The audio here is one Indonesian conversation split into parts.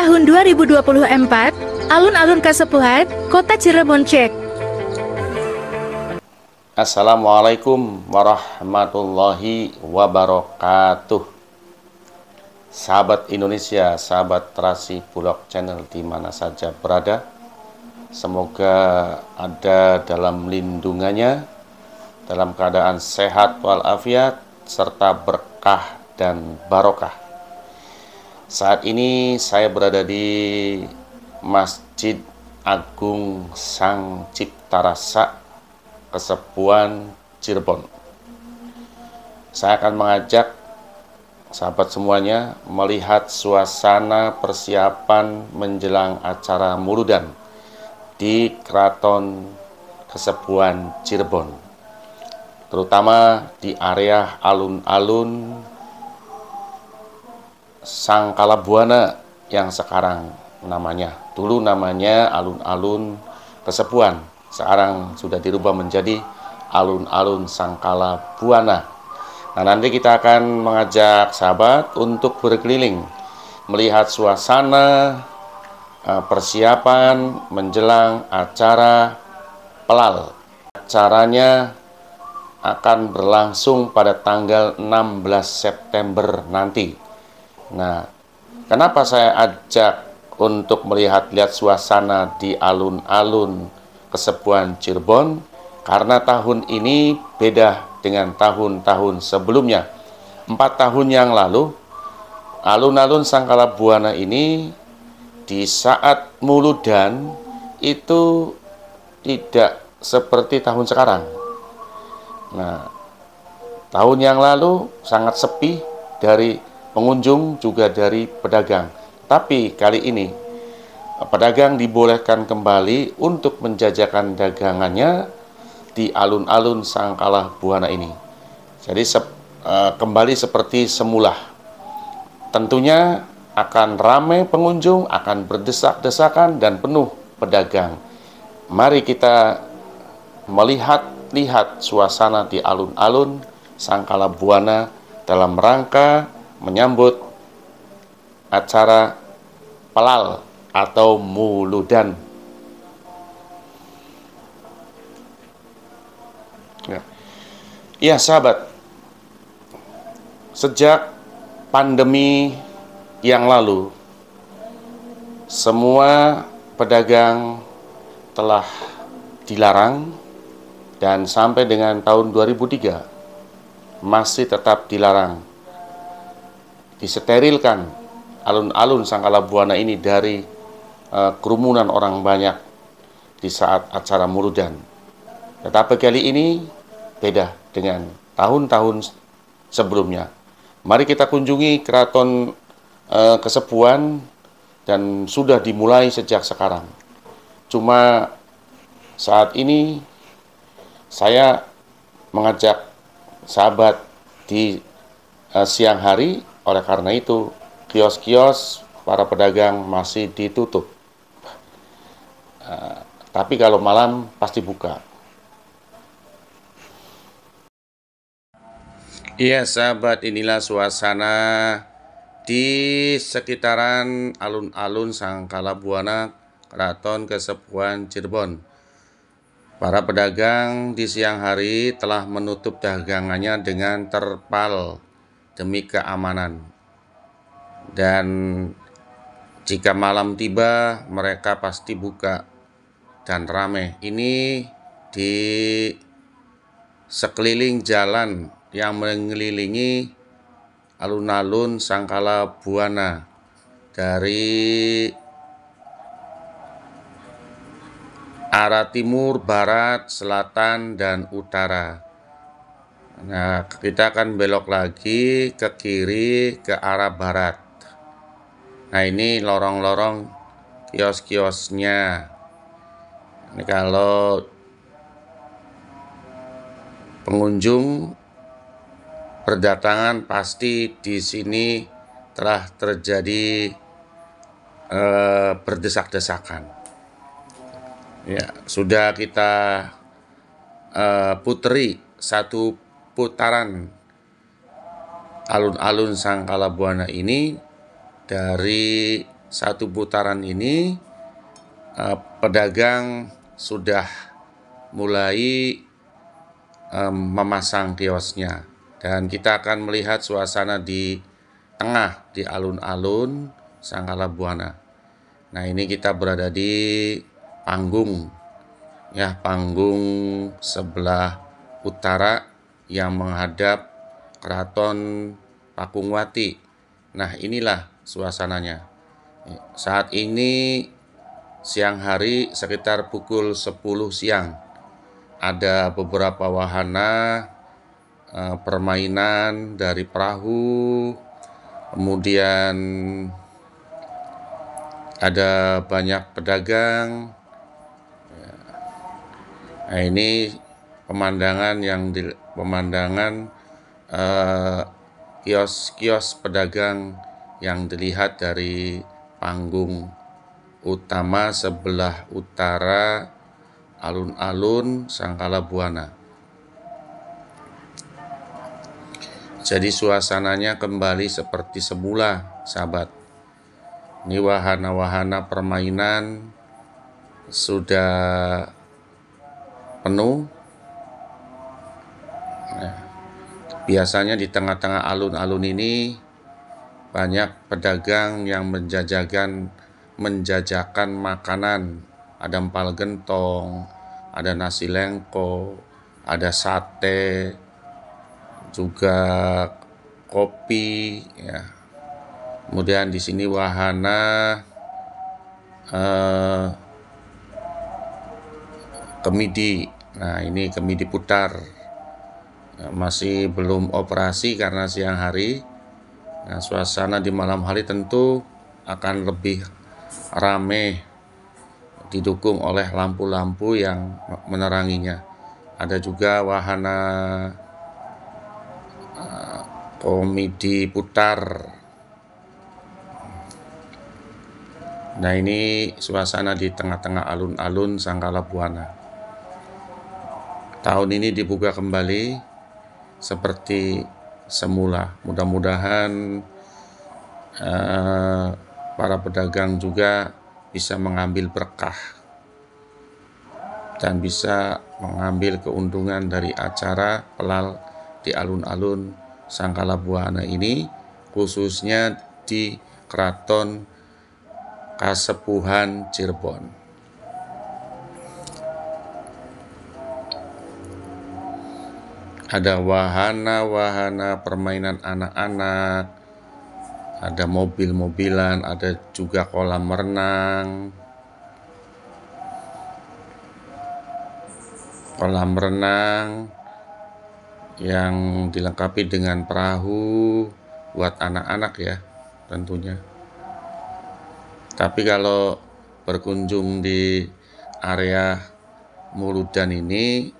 tahun 2024, Alun-Alun Kasepuhan, Kota Cirebon Cek. Assalamualaikum warahmatullahi wabarakatuh. Sahabat Indonesia, sahabat Trasi Bulog Channel di mana saja berada, semoga ada dalam lindungannya, dalam keadaan sehat walafiat, serta berkah dan barokah. Saat ini saya berada di Masjid Agung Sang Cipta Rasa, Kesepuan, Cirebon. Saya akan mengajak sahabat semuanya melihat suasana persiapan menjelang acara Murudan di Keraton Kesepuan Cirebon, terutama di area alun-alun Sangkala Buana yang sekarang namanya. Dulu namanya Alun-Alun Kesepuan. Sekarang sudah dirubah menjadi Alun-Alun Sangkala Buana. Nah, nanti kita akan mengajak sahabat untuk berkeliling melihat suasana eh, persiapan menjelang acara pelal. Acaranya akan berlangsung pada tanggal 16 September nanti. Nah, kenapa saya ajak untuk melihat-lihat suasana di alun-alun kesepuan Cirebon? Karena tahun ini beda dengan tahun-tahun sebelumnya. Empat tahun yang lalu, alun-alun Sangkala Buana ini di saat muludan itu tidak seperti tahun sekarang. Nah, tahun yang lalu sangat sepi dari pengunjung juga dari pedagang. Tapi kali ini pedagang dibolehkan kembali untuk menjajakan dagangannya di alun-alun Sangkalah Buana ini. Jadi sep, e, kembali seperti semula. Tentunya akan ramai pengunjung, akan berdesak-desakan dan penuh pedagang. Mari kita melihat-lihat suasana di alun-alun Sangkala Buana dalam rangka menyambut acara pelal atau muludan. Ya. ya sahabat, sejak pandemi yang lalu, semua pedagang telah dilarang dan sampai dengan tahun 2003 masih tetap dilarang disterilkan alun-alun Sangkala Buana ini dari uh, kerumunan orang banyak di saat acara murudan. Tetapi kali ini beda dengan tahun-tahun sebelumnya. Mari kita kunjungi keraton e, Kesepuan dan sudah dimulai sejak sekarang. Cuma saat ini saya mengajak sahabat di e, siang hari oleh karena itu, kios-kios para pedagang masih ditutup. Eh, tapi kalau malam pasti buka. Iya sahabat, inilah suasana di sekitaran alun-alun Sangkala Buana, Keraton Kesepuan Cirebon. Para pedagang di siang hari telah menutup dagangannya dengan terpal demi keamanan. Dan jika malam tiba, mereka pasti buka dan rame. Ini di sekeliling jalan yang mengelilingi alun-alun Sangkala Buana dari arah timur, barat, selatan, dan utara. Nah, kita akan belok lagi ke kiri ke arah barat. Nah, ini lorong-lorong kios-kiosnya. Ini kalau pengunjung berdatangan pasti di sini telah terjadi eh, berdesak-desakan. Ya, sudah kita eh, putri satu putaran alun-alun Sangkala Buana ini dari satu putaran ini eh, pedagang sudah mulai eh, memasang kiosnya dan kita akan melihat suasana di tengah di alun-alun Sangkala Buana. Nah, ini kita berada di panggung ya panggung sebelah utara yang menghadap Keraton Pakungwati. Nah, inilah suasananya. Saat ini siang hari sekitar pukul 10 siang ada beberapa wahana eh, permainan dari perahu kemudian ada banyak pedagang nah ini pemandangan yang di, pemandangan kios-kios eh, uh, pedagang yang dilihat dari panggung utama sebelah utara alun-alun Sangkala Buana. Jadi suasananya kembali seperti semula, sahabat. Ini wahana-wahana permainan sudah penuh Biasanya di tengah-tengah alun-alun ini banyak pedagang yang menjajakan menjajakan makanan. Ada empal gentong, ada nasi lengko, ada sate, juga kopi ya. Kemudian di sini wahana eh, kemidi. Nah, ini kemidi putar masih belum operasi karena siang hari. Nah, suasana di malam hari tentu akan lebih rame didukung oleh lampu-lampu yang meneranginya. Ada juga wahana eh, komedi putar. Nah ini suasana di tengah-tengah alun-alun Sangkala Buana. Tahun ini dibuka kembali seperti semula. Mudah-mudahan eh, para pedagang juga bisa mengambil berkah dan bisa mengambil keuntungan dari acara pelal di alun-alun Sangkala Buana ini khususnya di Keraton Kasepuhan Cirebon. ada wahana-wahana permainan anak-anak, ada mobil-mobilan, ada juga kolam renang. Kolam renang yang dilengkapi dengan perahu buat anak-anak ya, tentunya. Tapi kalau berkunjung di area Murudan ini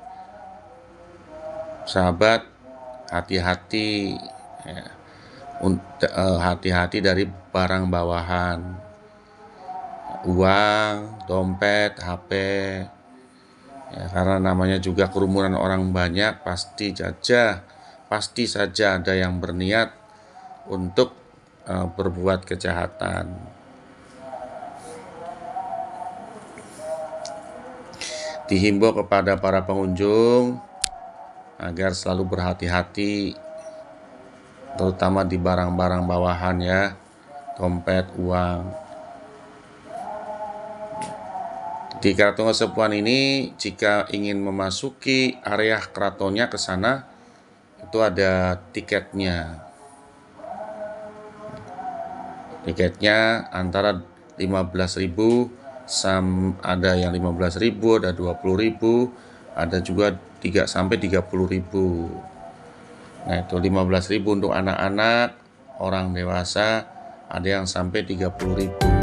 sahabat hati-hati ya. Eh, hati-hati dari barang bawahan uang dompet HP ya, karena namanya juga kerumunan orang banyak pasti saja pasti saja ada yang berniat untuk uh, berbuat kejahatan dihimbau kepada para pengunjung agar selalu berhati-hati terutama di barang-barang bawahan ya dompet uang di keraton kesepuan ini jika ingin memasuki area keratonnya ke sana itu ada tiketnya tiketnya antara 15.000 sam ada yang 15.000 ada 20.000 ada juga 3 sampai 30 ribu nah itu 15 ribu untuk anak-anak orang dewasa ada yang sampai 30 ribu